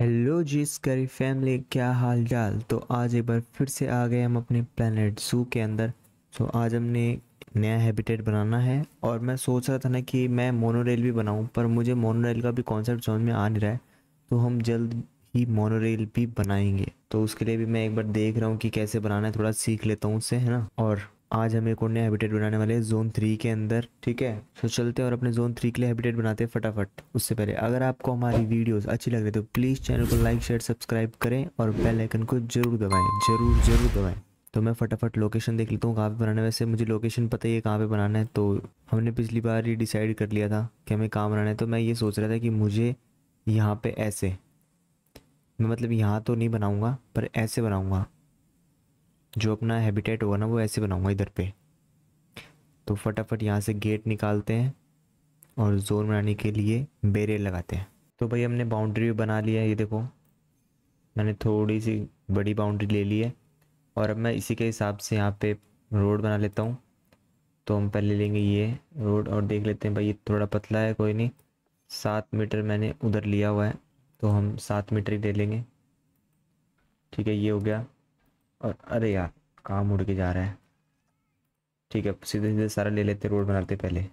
hello जी Scurry family क्या हाल चाल तो आज एक बार फिर से आ गए हम अपने प्लानट जू के अंदर तो आज हमने नया हैबिटेट बनाना है और मैं सोच रहा था ना कि मैं मोनोरेल भी बनाऊं पर मुझे मोनोरेल का भी कॉन्सेप्ट समझ में आ नहीं रहा है तो हम जल्द ही मोनोरेल भी बनाएंगे तो उसके लिए भी मैं एक बार देख रहा हूँ कि कैसे बनाना है थोड़ा सीख लेता हूँ उससे है ना और आज हम एक और नया हैबिटेट बनाने वाले हैं जोन थ्री के अंदर ठीक है तो चलते हैं और अपने जोन थ्री के लिए हैबिटेट बनाते हैं फटाफट उससे पहले अगर आपको हमारी वीडियोस अच्छी लग रही तो प्लीज़ चैनल को लाइक शेयर सब्सक्राइब करें और बेल आइकन को जरूर दबाएं जरूर जरूर दबाएं तो मैं फटाफट लोकेशन देख लेता हूँ कहाँ पर बनाना है वैसे मुझे लोकेशन पता ही है कहाँ पर बनाना है तो हमने पिछली बार ही डिसाइड कर लिया था कि हमें कहाँ बनाना है तो मैं ये सोच रहा था कि मुझे यहाँ पर ऐसे मैं मतलब यहाँ तो नहीं बनाऊँगा पर ऐसे बनाऊँगा जो अपना हैबिटेट होगा ना वो ऐसे बनाऊंगा इधर पे तो फटाफट यहाँ से गेट निकालते हैं और जोन बनाने के लिए बेरियर लगाते हैं तो भाई हमने बाउंड्री भी बना लिया है ये देखो मैंने थोड़ी सी बड़ी बाउंड्री ले ली है और अब मैं इसी के हिसाब से यहाँ पे रोड बना लेता हूँ तो हम पहले लेंगे ये रोड और देख लेते हैं भाई ये थोड़ा पतला है कोई नहीं सात मीटर मैंने उधर लिया हुआ है तो हम सात मीटर ही ले लेंगे ठीक है ये हो गया और अरे यार काम उड़ के जा रहा है ठीक है सीधे सीधे सारा ले लेते रोड बनाते पहले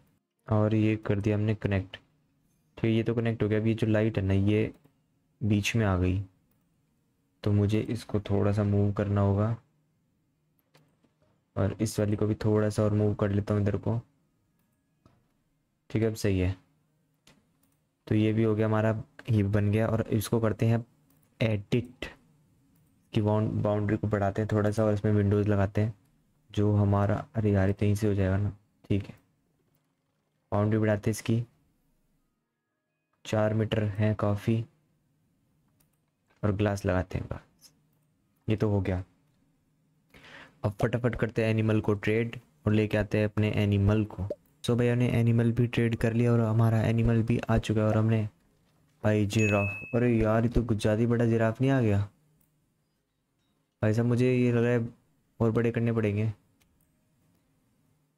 और ये कर दिया हमने कनेक्ट ठीक है ये तो कनेक्ट हो गया अब ये जो लाइट है ना ये बीच में आ गई तो मुझे इसको थोड़ा सा मूव करना होगा और इस वाली को भी थोड़ा सा और मूव कर लेता हूँ इधर को ठीक है अब सही है तो ये भी हो गया हमारा ये बन गया और इसको करते हैं एडिट की बाउंड्री को बढ़ाते हैं थोड़ा सा और इसमें विंडोज़ लगाते हैं जो हमारा अरे यार यहीं से हो जाएगा ना ठीक है बाउंड्री बढ़ाते हैं इसकी चार मीटर है काफ़ी और ग्लास लगाते हैं बस ये तो हो गया अब फटाफट करते हैं एनिमल को ट्रेड और लेके आते हैं अपने एनिमल को सो so, भाई हमने एनिमल भी ट्रेड कर लिया और हमारा एनिमल भी आ चुका है और हमने भाई जिराफ अरे यार ये तो कुछ ज़्यादा बड़ा जिराफ नहीं आ गया भाई साहब मुझे ये लग रहा है और बड़े करने पड़ेंगे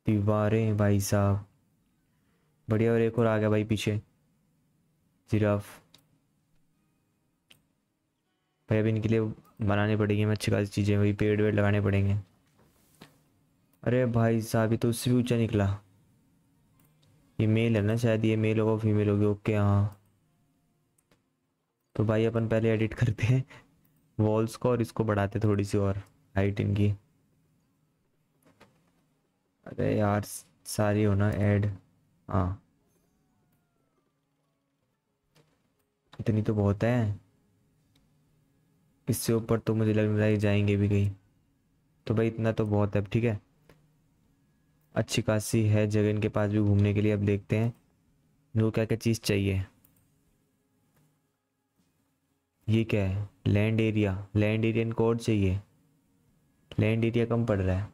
दीवारें भाई साहब बढ़िया और एक और आ गया भाई पीछे जिराफ भाई अब इनके लिए बनाने पड़ेंगे अच्छी खासी चीज़ें भाई पेड़ वेड़ लगाने पड़ेंगे अरे भाई साहब ये तो उससे भी ऊँचा निकला ये मेल है ना शायद ये मेल होगा फीमेल होगी ओके हाँ तो भाई अपन पहले एडिट करते हैं वॉल्स को और इसको बढ़ाते थोड़ी सी और हाइट इनकी अरे यार सारी हो ना ऐड हाँ इतनी तो बहुत है इससे ऊपर तो मुझे लग रहा है जाएंगे भी कहीं तो भाई इतना तो बहुत है ठीक है अच्छी खासी है जगह इनके पास भी घूमने के लिए अब देखते हैं इनको क्या क्या चीज़ चाहिए ये क्या है land area land area code चाहिए लैंड एरिया कम पड़ रहा है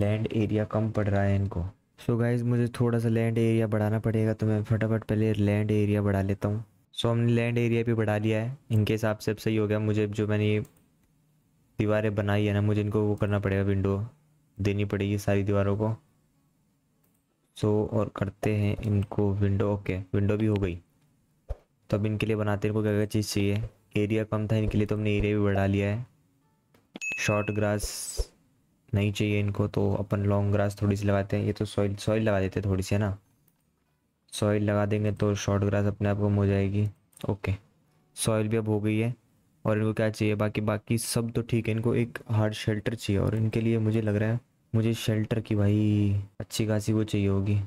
लैंड एरिया कम पड़ रहा है इनको सो so गाइज मुझे थोड़ा सा लैंड एरिया बढ़ाना पड़ेगा तो मैं फटाफट पहले लैंड एरिया बढ़ा लेता हूँ सो so, हमने लैंड एरिया भी बढ़ा लिया है इनके हिसाब से अब सही हो गया मुझे जो मैंने ये दीवारें बनाई है ना मुझे इनको वो करना पड़ेगा विंडो देनी पड़ेगी सारी दीवारों को सो so, और करते हैं इनको विंडो ओके विंडो भी हो गई तो अब इनके लिए बनाते हैं इनको क्या क्या चीज़ चाहिए एरिया कम था इनके लिए तो हमने एरिया भी बढ़ा लिया है शॉर्ट ग्रास नहीं चाहिए इनको तो अपन लॉन्ग ग्रास थोड़ी सी लगाते हैं ये तो सॉइल सॉइल लगा देते हैं थोड़ी सी है ना सॉइल लगा देंगे तो शॉर्ट ग्रास अपने आप कम हो जाएगी ओके सॉइल भी अब हो गई है और इनको क्या चाहिए बाकी बाकी सब तो ठीक है इनको एक हार्ड शेल्टर चाहिए और इनके लिए मुझे लग रहा है मुझे शेल्टर की भाई अच्छी खासी वो चाहिए होगी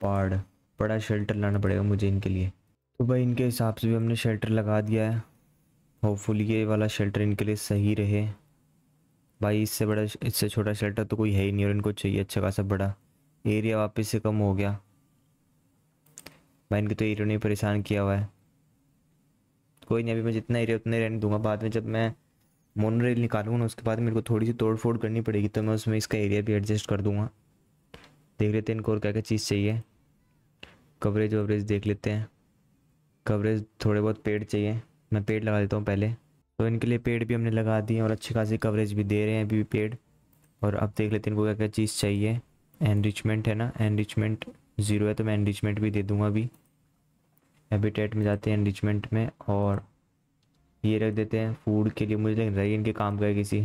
पहाड़ बड़ा शेल्टर लाना पड़ेगा मुझे इनके लिए तो भाई इनके हिसाब से भी हमने शेल्टर लगा दिया है होपफुल ये वाला शेल्टर इनके लिए सही रहे भाई इससे बड़ा इससे छोटा शेल्टर तो कोई है ही नहीं और इनको चाहिए अच्छा खासा बड़ा एरिया वापस से कम हो गया भाई इनके तो एरिया ने परेशान किया हुआ है कोई नहीं अभी मैं जितना एरिया उतना रहने दूंगा बाद में जब मैं मोन रेल निकालूंगा ना उसके बाद मेरे को थोड़ी सी तोड़ फोड़ करनी पड़ेगी तो मैं उसमें इसका एरिया भी एडजस्ट कर दूंगा देख लेते हैं इनको और क्या क्या चीज़ चाहिए कवरेज ववरेज देख लेते हैं कवरेज थोड़े बहुत पेड़ चाहिए मैं पेड़ लगा देता हूँ पहले तो इनके लिए पेड़ भी हमने लगा दिए और अच्छी खासी कवरेज भी दे रहे हैं अभी भी पेड़ और अब देख लेते हैं इनको क्या क्या चीज़ चाहिए एनरिचमेंट है ना एनरिचमेंट ज़ीरो है तो मैं एनरिचमेंट भी दे दूँगा अभी हैबिटेट में जाते हैं एनरिचमेंट में और ये रख देते हैं फूड के लिए मुझे लग रही इनके काम का किसी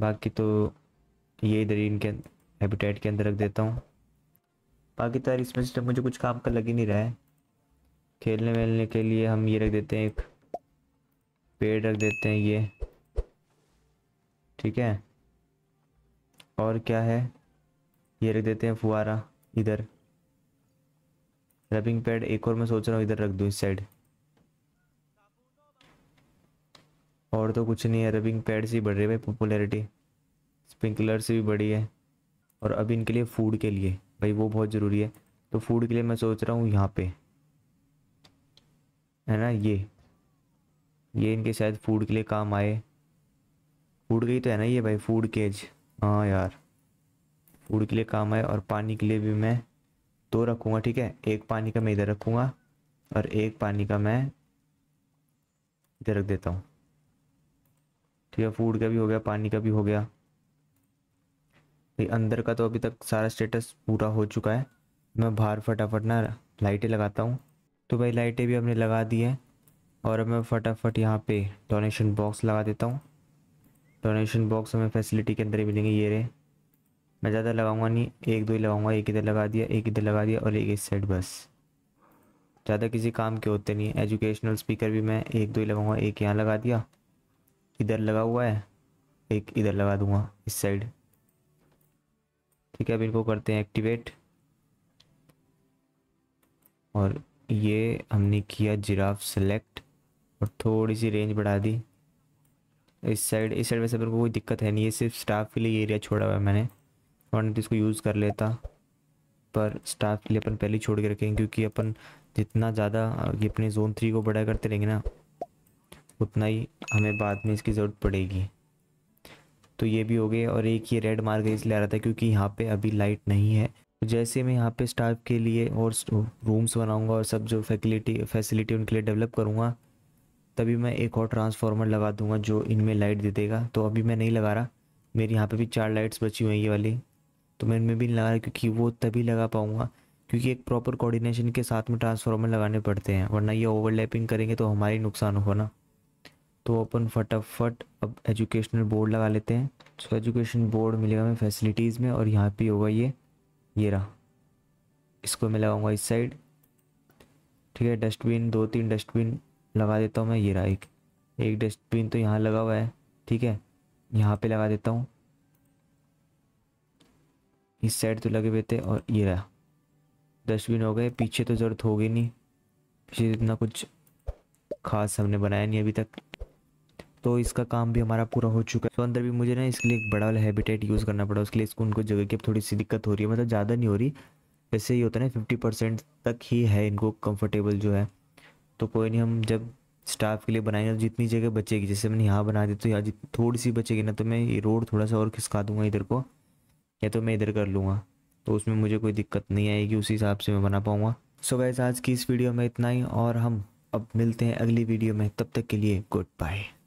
बाकी तो ये इधर इनके हैबिटेट के अंदर रख देता हूँ बाकी तो यार इसमें से तो मुझे कुछ काम का लग ही नहीं रहा है खेलने वेलने के लिए हम ये रख देते हैं एक पेड़ रख देते हैं ये ठीक है और क्या है ये रख देते हैं फुहारा इधर रबिंग पैड एक और मैं सोच रहा हूँ इधर रख दूँ इस साइड और तो कुछ नहीं है रबिंग पैड से बढ़ रही है भाई पॉपुलैरिटी स्प्रिंकलर से भी बढ़ी है और अब इनके लिए फूड के लिए भाई वो बहुत ज़रूरी है तो फूड के लिए मैं सोच रहा हूँ यहाँ पे है ना ये ये इनके शायद फूड के लिए काम आए फूड के तो है ना ये भाई फूड केज हाँ यार फूड के लिए काम आए और पानी के लिए भी मैं दो तो रखूँगा ठीक है एक पानी का मैं इधर रखूँगा और एक पानी का मैं इधर रख देता हूँ ठीक है फूड का भी हो गया पानी का भी हो गया भाई अंदर का तो अभी तक सारा स्टेटस पूरा हो चुका है मैं बाहर फटाफट ना लाइटें लगाता हूँ तो भाई लाइटें भी हमने लगा दी है और अब मैं फटाफट यहाँ पे डोनेशन बॉक्स लगा देता हूँ डोनेशन बॉक्स हमें फैसिलिटी के अंदर ही मिलेंगे ये रहे मैं ज़्यादा लगाऊंगा नहीं एक दो ही लगाऊंगा एक इधर लगा दिया एक इधर लगा दिया और एक इस साइड बस ज़्यादा किसी काम के होते नहीं एजुकेशनल स्पीकर भी मैं एक दो ही लगाऊंगा एक यहाँ लगा दिया इधर लगा हुआ है एक इधर लगा दूंगा इस साइड ठीक है अब इनको करते हैं एक्टिवेट और ये हमने किया जिराफ सेलेक्ट और थोड़ी सी रेंज बढ़ा दी इस साइड इस साइड वैसे अपन को कोई दिक्कत है नहीं ये सिर्फ स्टाफ के लिए एरिया छोड़ा हुआ है मैंने वरना तो इसको यूज़ कर लेता पर स्टाफ के लिए अपन पहले छोड़ के रखेंगे क्योंकि अपन जितना ज़्यादा ये अपने जोन थ्री को बढ़ा करते रहेंगे ना उतना ही हमें बाद में इसकी ज़रूरत पड़ेगी तो ये भी हो गए और एक ये रेड मार्ग इसलिए आ रहा था क्योंकि यहाँ पे अभी लाइट नहीं है जैसे मैं यहाँ पे स्टाफ के लिए और रूम्स बनाऊँगा और सब जो फैकलिटी फैसिलिटी उनके लिए डेवलप करूँगा तभी मैं एक और ट्रांसफार्मर लगा दूँगा जो इनमें लाइट दे देगा तो अभी मैं नहीं लगा रहा मेरी यहाँ पे भी चार लाइट्स बची हुई हैं ये वाली तो मैं इनमें भी नहीं लगा रहा क्योंकि वो तभी लगा पाऊँगा क्योंकि एक प्रॉपर कोऑर्डिनेशन के साथ में ट्रांसफार्मर लगाने पड़ते हैं वरना ये ओवरलैपिंग करेंगे तो हमारे नुकसान होगा ना तो अपन फटाफट अब एजुकेशनल बोर्ड लगा लेते हैं तो एजुकेशन बोर्ड मिलेगा हमें फैसिलिटीज़ में और यहाँ पे होगा ये ये रहा इसको मैं लगाऊंगा इस साइड ठीक है डस्टबिन दो तीन डस्टबिन लगा देता हूँ मैं ये रहा एक एक डस्टबिन तो यहाँ लगा हुआ है ठीक है यहाँ पे लगा देता हूँ इस साइड तो लगे हुए थे और ये रहा डस्टबिन हो गए पीछे तो ज़रूरत होगी नहीं पीछे इतना कुछ खास हमने बनाया नहीं अभी तक तो इसका काम भी हमारा पूरा हो चुका है तो अंदर भी मुझे ना इसके लिए एक बड़ा वाला हैबिटेट यूज़ करना पड़ा उसके लिए इसको उनको जगह की थोड़ी सी दिक्कत हो रही है मतलब ज़्यादा नहीं हो रही वैसे ही होता है ना फिफ्टी परसेंट तक ही है इनको कम्फर्टेबल जो है तो कोई नहीं हम जब स्टाफ के लिए बनाएंगे तो जितनी जगह बचेगी जैसे मैंने यहाँ बना दी तो यहाँ थोड़ी सी बचेगी ना तो मैं ये रोड थोड़ा सा और खिसका दूंगा इधर को या तो मैं इधर कर लूँगा तो उसमें मुझे कोई दिक्कत नहीं आएगी उसी हिसाब से मैं बना पाऊँगा सो वैसे आज की इस वीडियो में इतना ही और हम अब मिलते हैं अगली वीडियो में तब तक के लिए गुड बाय